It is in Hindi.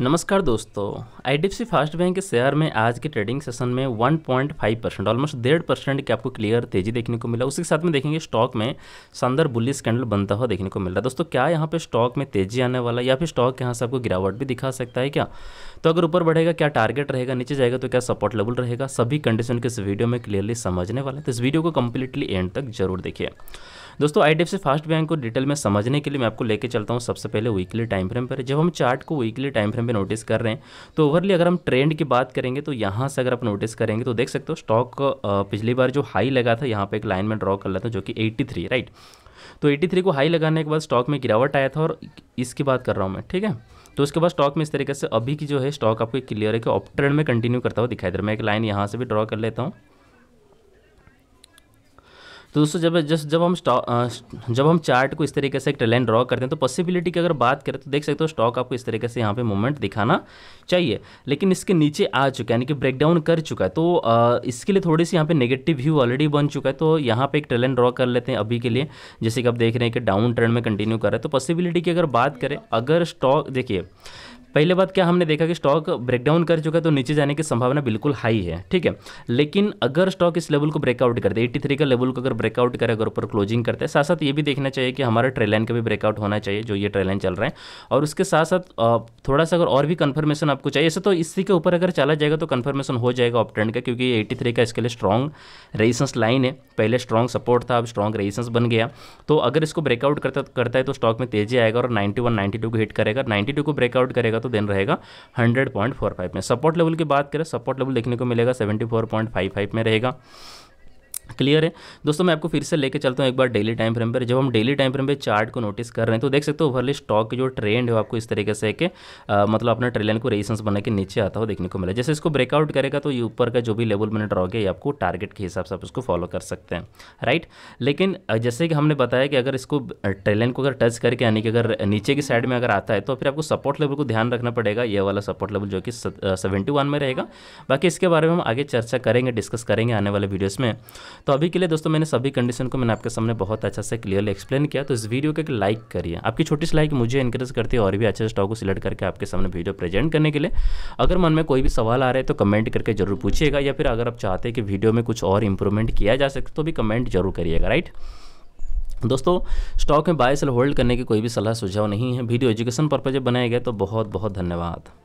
नमस्कार दोस्तों आई सी फास्ट बैंक के शेयर में आज के ट्रेडिंग सेशन में 1.5 परसेंट ऑलमोस्ट डेढ़ परसेंट की आपको क्लियर तेजी देखने को मिला उसके साथ में देखेंगे स्टॉक में शानदार बुल्ली स्कैंडल बनता हुआ देखने को मिल रहा है दोस्तों क्या यहाँ पे स्टॉक में तेजी आने वाला या फिर स्टॉक यहाँ से आपको गिरावट भी दिखा सकता है क्या तो अगर ऊपर बढ़ेगा क्या टारगेट रहेगा नीचे जाएगा तो क्या सपोर्ट लेवल रहेगा सभी कंडीशन के इस वीडियो में क्लियरली समझने वाला है तो इस वीडियो को कम्प्लीटली एंड तक जरूर देखिए दोस्तों आई से फास्ट बैंक को डिटेल में समझने के लिए मैं आपको लेके चलता हूँ सबसे पहले वीकली टाइम फ्रेम पर जब हम चार्ट को वीकली टाइम फ्रेम पर नोटिस कर रहे हैं तो ओवरली अगर हम ट्रेंड की बात करेंगे तो यहाँ से अगर आप नोटिस करेंगे तो देख सकते हो स्टॉक पिछली बार जो हाई लगा था यहाँ पर एक लाइन में ड्रॉ कर लेता हूँ जो कि एट्टी राइट तो 83 को हाई लगाने के बाद स्टॉक में गिरावट आया था और इसकी बात कर रहा हूँ मैं ठीक है तो उसके बाद स्टॉक में इस तरीके से अभी की जो है स्टॉक आपको क्लियर है कि ऑप ट्रेंड में कंटिन्यू करता हुआ दिखाई दे रहा है मैं एक लाइन यहाँ से भी ड्रॉ कर लेता हूँ तो दोस्तों जब जस्ट जब हम जब हम चार्ट को इस तरीके से एक ट्रेंड ड्रॉ करते हैं तो पॉसिबिलिटी की अगर बात करें तो देख सकते हो स्टॉक आपको इस तरीके से यहाँ पे मूवमेंट दिखाना चाहिए लेकिन इसके नीचे आ चुका है यानी कि ब्रेकडाउन कर चुका है तो आ, इसके लिए थोड़ी सी यहाँ पे नेगेटिव व्यू ऑलरेडी बन चुका है तो यहाँ पे एक ट्रेलाइन ड्रॉ कर लेते हैं अभी के लिए जैसे कि आप देख रहे हैं कि डाउन ट्रेंड में कंटिन्यू कर रहे हैं तो पॉसिबिलिटी की अगर बात करें अगर स्टॉक देखिए पहले बात क्या हमने देखा कि स्टॉक ब्रेकडाउन कर चुका है तो नीचे जाने की संभावना बिल्कुल हाई है ठीक है लेकिन अगर स्टॉक इस लेवल को ब्रेकआउट करते एट्टी थ्री का लेवल को अगर ब्रेकआउट करे अगर ऊपर क्लोजिंग करते हैं साथ साथ ये भी देखना चाहिए कि हमारा ट्रेलाइन का भी ब्रेकआउट होना चाहिए जो ये ट्रेलाइन चल रहा है और उसके साथ साथ थोड़ा सा अगर और भी कन्फर्मेशन आपको चाहिए ऐसे तो इसी के ऊपर अगर चला जाएगा तो कन्फर्मेशन हो जाएगा ऑप ट्रेंड का क्योंकि एट्टी का इसके लिए स्ट्रॉन्ग रेजिस्टेंस लाइन है पहले स्ट्रॉन्ग सपोर्ट था अब स्ट्रॉन्ग रेजिस्टेंस बन गया तो अगर इसको ब्रेकआउट करता करता है तो स्टॉक में तेजी आएगा और नाइन्टी टू को हिट करेगा टू को ब्रेकआउट करेगा तो तो देन रहेगा हंड्रेड पॉइंट फोर फाइव में सपोर्ट लेवल की बात करें सपोर्ट लेवल देखने को मिलेगा seventy four point five five में रहेगा क्लियर है दोस्तों मैं आपको फिर से लेके चलता हूँ एक बार डेली टाइम फ्रेम पर जब हम डेली टाइम फ्रेम पे चार्ट को नोटिस कर रहे हैं तो देख सकते हो ओवरली स्टॉक की जो ट्रेंड है आपको इस तरीके से कि मतलब अपना ट्रेलन को रेजिस्टेंस बना के नीचे आता हो देखने को मिला जैसे इसको ब्रेकआउट करेगा तो ये ऊपर का जो भी लेवल मैंने ड्रॉ किया आपको टारगेट के हिसाब से आप उसको फॉलो कर सकते हैं राइट लेकिन जैसे कि हमने बताया कि अगर इसको ट्रेलन को अगर टच करके यानी कि अगर नीचे की साइड में अगर आता है तो फिर आपको सपोर्ट लेवल को ध्यान रखना पड़ेगा ये वाला सपोर्ट लेवल जो कि सेवेंटी में रहेगा बाकी इसके बारे में हम आगे चर्चा करेंगे डिस्कस करेंगे आने वाले वीडियोज़ में तो अभी के लिए दोस्तों मैंने सभी कंडीशन को मैंने आपके सामने बहुत अच्छा से क्लियरली एक्सप्लेन किया तो इस वीडियो को एक लाइक करिए आपकी छोटी सी लाइक मुझे इंकरेज करती है और भी अच्छे स्टॉक को सिलेक्ट करके आपके सामने वीडियो प्रेजेंट करने के लिए अगर मन में कोई भी सवाल आ रहे हैं तो कमेंट करके जरूर पूछिएगा या फिर अगर आप चाहते हैं कि वीडियो में कुछ और इंप्रूवमेंट किया जा सके तो भी कमेंट जरूर करिएगा राइट दोस्तों स्टॉक में बाय सेल होल्ड करने की कोई भी सलाह सुझाव नहीं है वीडियो एजुकेशन पर्पज बनाया गया तो बहुत बहुत धन्यवाद